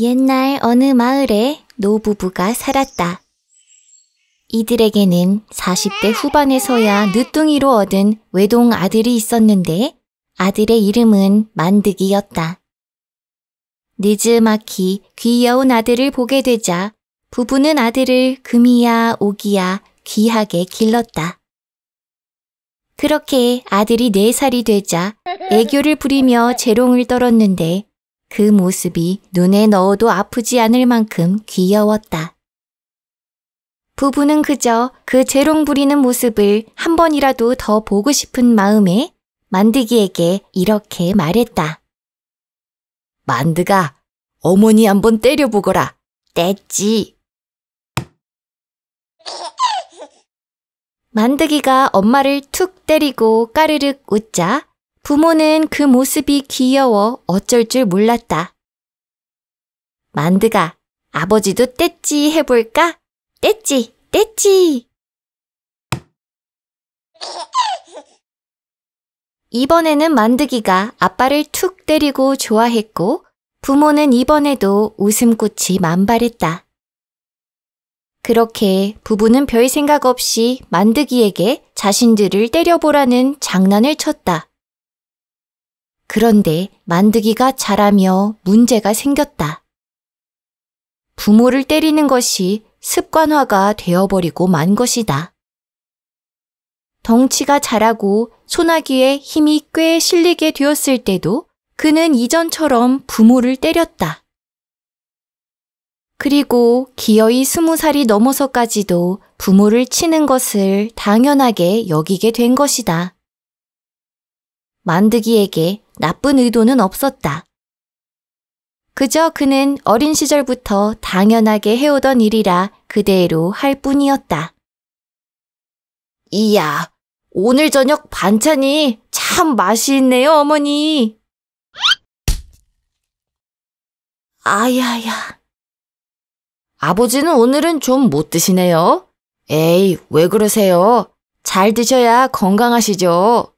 옛날 어느 마을에 노부부가 살았다. 이들에게는 40대 후반에서야 늦둥이로 얻은 외동 아들이 있었는데 아들의 이름은 만득이였다. 느즈마키 귀여운 아들을 보게 되자 부부는 아들을 금이야 오기야 귀하게 길렀다. 그렇게 아들이 네살이 되자 애교를 부리며 재롱을 떨었는데 그 모습이 눈에 넣어도 아프지 않을 만큼 귀여웠다. 부부는 그저 그 재롱 부리는 모습을 한 번이라도 더 보고 싶은 마음에 만드기에게 이렇게 말했다. 만드가 어머니 한번 때려보거라. 뗐지. 만드기가 엄마를 툭 때리고 까르륵 웃자 부모는 그 모습이 귀여워 어쩔 줄 몰랐다. 만드가 아버지도 떼찌 해볼까? 떼찌, 떼찌! 이번에는 만드기가 아빠를 툭 때리고 좋아했고 부모는 이번에도 웃음꽃이 만발했다. 그렇게 부부는 별 생각 없이 만드기에게 자신들을 때려보라는 장난을 쳤다. 그런데 만드기가 자라며 문제가 생겼다. 부모를 때리는 것이 습관화가 되어버리고 만 것이다. 덩치가 자라고 소나기에 힘이 꽤 실리게 되었을 때도 그는 이전처럼 부모를 때렸다. 그리고 기어이 스무 살이 넘어서까지도 부모를 치는 것을 당연하게 여기게 된 것이다. 만드기에게 나쁜 의도는 없었다. 그저 그는 어린 시절부터 당연하게 해오던 일이라 그대로 할 뿐이었다. 이야, 오늘 저녁 반찬이 참 맛이 있네요, 어머니. 아야야. 아버지는 오늘은 좀 못 드시네요. 에이, 왜 그러세요? 잘 드셔야 건강하시죠.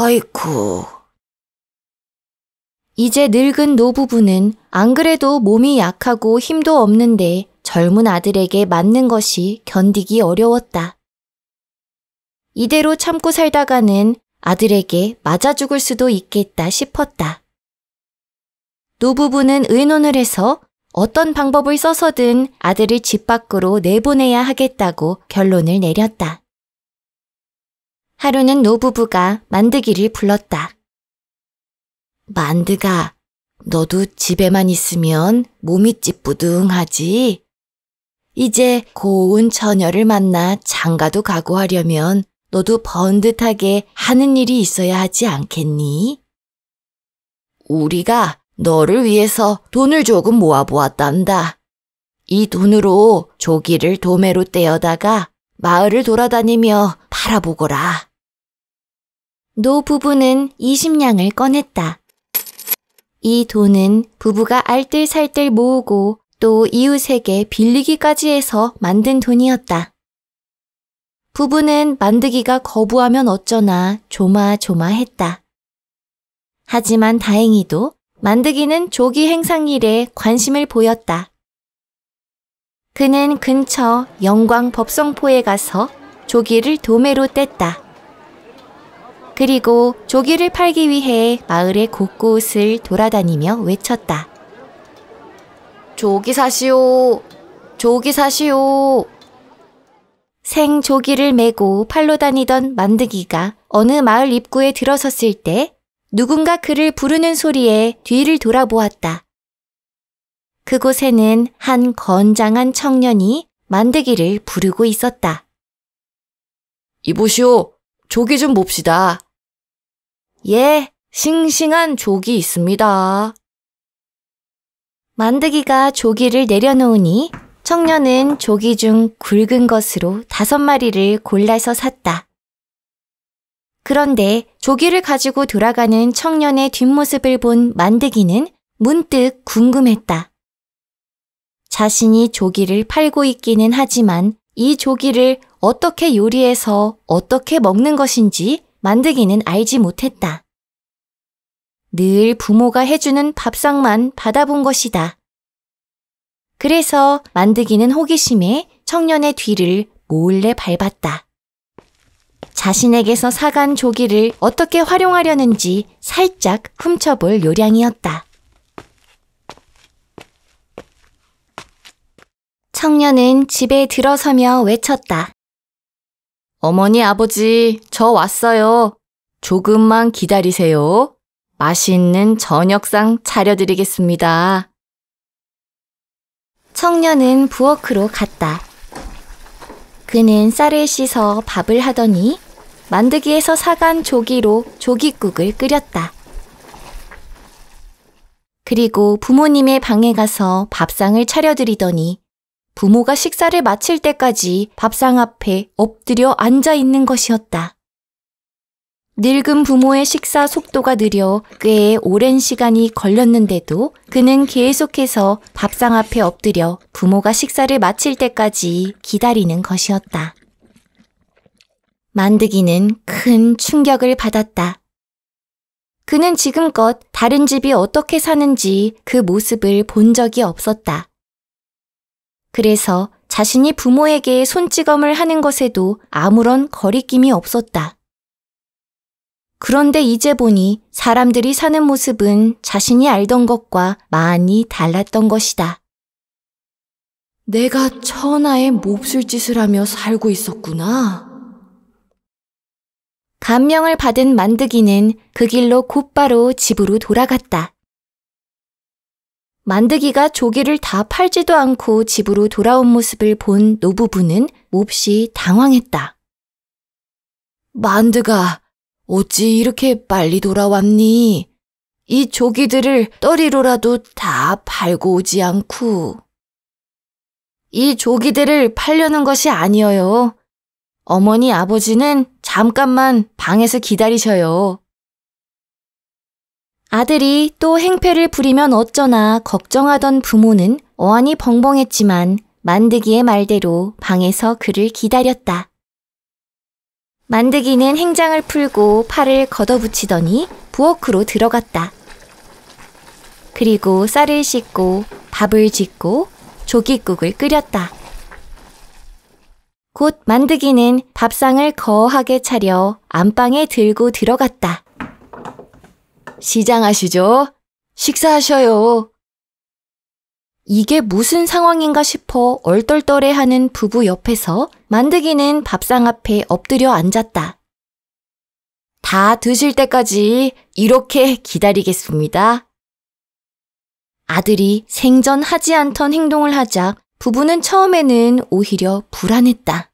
아이쿠. 이제 늙은 노부부는 안 그래도 몸이 약하고 힘도 없는데 젊은 아들에게 맞는 것이 견디기 어려웠다. 이대로 참고 살다가는 아들에게 맞아 죽을 수도 있겠다 싶었다. 노부부는 의논을 해서 어떤 방법을 써서든 아들을 집 밖으로 내보내야 하겠다고 결론을 내렸다. 하루는 노부부가 만드기를 불렀다. 만드가, 너도 집에만 있으면 몸이 찌뿌둥하지. 이제 고운 처녀를 만나 장가도 가고 하려면 너도 번듯하게 하는 일이 있어야 하지 않겠니? 우리가 너를 위해서 돈을 조금 모아보았단다. 이 돈으로 조기를 도매로 떼어다가 마을을 돌아다니며 팔아보거라. 노 부부는 20냥을 꺼냈다. 이 돈은 부부가 알뜰살뜰 모으고 또 이웃에게 빌리기까지 해서 만든 돈이었다. 부부는 만드기가 거부하면 어쩌나 조마조마했다. 하지만 다행히도 만드기는 조기 행상 일에 관심을 보였다. 그는 근처 영광 법성포에 가서 조기를 도매로 뗐다. 그리고 조기를 팔기 위해 마을의 곳곳을 돌아다니며 외쳤다. 조기 사시오. 조기 사시오. 생조기를 메고 팔로 다니던 만드기가 어느 마을 입구에 들어섰을 때 누군가 그를 부르는 소리에 뒤를 돌아보았다. 그곳에는 한 건장한 청년이 만드기를 부르고 있었다. 이보시오, 조기 좀 봅시다. 예, 싱싱한 조기 있습니다. 만드기가 조기를 내려놓으니 청년은 조기 중 굵은 것으로 다섯 마리를 골라서 샀다. 그런데 조기를 가지고 돌아가는 청년의 뒷모습을 본 만드기는 문득 궁금했다. 자신이 조기를 팔고 있기는 하지만 이 조기를 어떻게 요리해서 어떻게 먹는 것인지 만들기는 알지 못했다. 늘 부모가 해주는 밥상만 받아본 것이다. 그래서 만드기는 호기심에 청년의 뒤를 몰래 밟았다. 자신에게서 사간 조기를 어떻게 활용하려는지 살짝 훔쳐볼 요량이었다. 청년은 집에 들어서며 외쳤다. 어머니, 아버지, 저 왔어요. 조금만 기다리세요. 맛있는 저녁상 차려드리겠습니다. 청년은 부엌으로 갔다. 그는 쌀을 씻어 밥을 하더니 만드기에서 사간 조기로 조기국을 끓였다. 그리고 부모님의 방에 가서 밥상을 차려드리더니 부모가 식사를 마칠 때까지 밥상 앞에 엎드려 앉아 있는 것이었다. 늙은 부모의 식사 속도가 느려 꽤 오랜 시간이 걸렸는데도 그는 계속해서 밥상 앞에 엎드려 부모가 식사를 마칠 때까지 기다리는 것이었다. 만드기는 큰 충격을 받았다. 그는 지금껏 다른 집이 어떻게 사는지 그 모습을 본 적이 없었다. 그래서 자신이 부모에게 손찌검을 하는 것에도 아무런 거리낌이 없었다. 그런데 이제 보니 사람들이 사는 모습은 자신이 알던 것과 많이 달랐던 것이다. 내가 천하의 몹쓸 짓을 하며 살고 있었구나. 감명을 받은 만드기는 그 길로 곧바로 집으로 돌아갔다. 만드기가 조기를다 팔지도 않고 집으로 돌아온 모습을 본 노부부는 몹시 당황했다. 만드가 어찌 이렇게 빨리 돌아왔니? 이 조기들을 떨이로라도 다 팔고 오지 않고. 이 조기들을 팔려는 것이 아니어요. 어머니 아버지는 잠깐만 방에서 기다리셔요. 아들이 또 행패를 부리면 어쩌나 걱정하던 부모는 어안이 벙벙했지만 만드기의 말대로 방에서 그를 기다렸다. 만드기는 행장을 풀고 팔을 걷어붙이더니 부엌으로 들어갔다. 그리고 쌀을 씻고 밥을 짓고 조깃국을 끓였다. 곧 만드기는 밥상을 거하게 차려 안방에 들고 들어갔다. 시장하시죠? 식사하셔요. 이게 무슨 상황인가 싶어 얼떨떨해하는 부부 옆에서 만드기는 밥상 앞에 엎드려 앉았다. 다 드실 때까지 이렇게 기다리겠습니다. 아들이 생전 하지 않던 행동을 하자 부부는 처음에는 오히려 불안했다.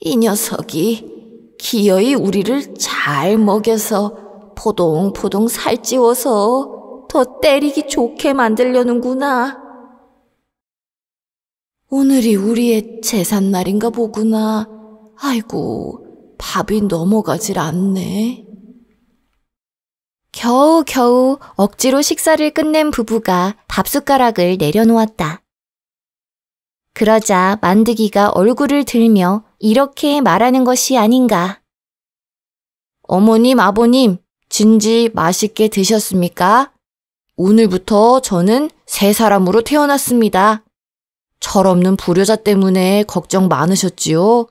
이 녀석이 기어이 우리를 잘 먹여서 포동포동 살찌워서 더 때리기 좋게 만들려는구나. 오늘이 우리의 재산날인가 보구나. 아이고, 밥이 넘어가질 않네. 겨우 겨우 억지로 식사를 끝낸 부부가 밥숟가락을 내려놓았다. 그러자 만드기가 얼굴을 들며 이렇게 말하는 것이 아닌가. 어머님, 아버님, 진지 맛있게 드셨습니까? 오늘부터 저는 새 사람으로 태어났습니다. 철없는 불효자 때문에 걱정 많으셨지요?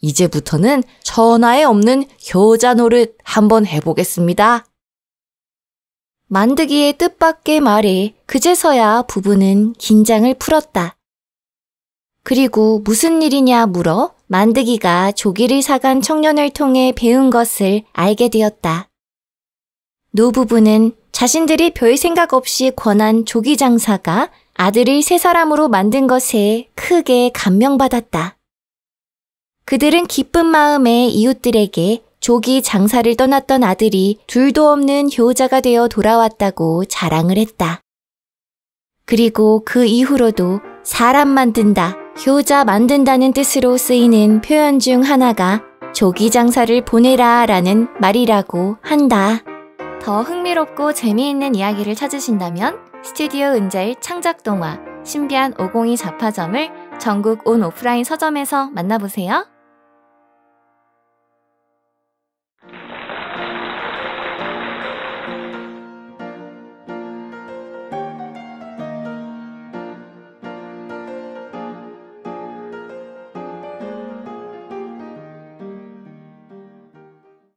이제부터는 전화에 없는 효자 노릇 한번 해보겠습니다. 만드기의 뜻밖의 말에 그제서야 부부는 긴장을 풀었다. 그리고 무슨 일이냐 물어 만드기가 조기를 사간 청년을 통해 배운 것을 알게 되었다. 노부부는 자신들이 별 생각 없이 권한 조기 장사가 아들을 세 사람으로 만든 것에 크게 감명받았다. 그들은 기쁜 마음에 이웃들에게 조기 장사를 떠났던 아들이 둘도 없는 효자가 되어 돌아왔다고 자랑을 했다. 그리고 그 이후로도 사람 만든다, 효자 만든다는 뜻으로 쓰이는 표현 중 하나가 조기 장사를 보내라 라는 말이라고 한다. 더 흥미롭고 재미있는 이야기를 찾으신다면 스튜디오 은재의 창작동화 신비한 502잡파점을 전국 온 오프라인 서점에서 만나보세요.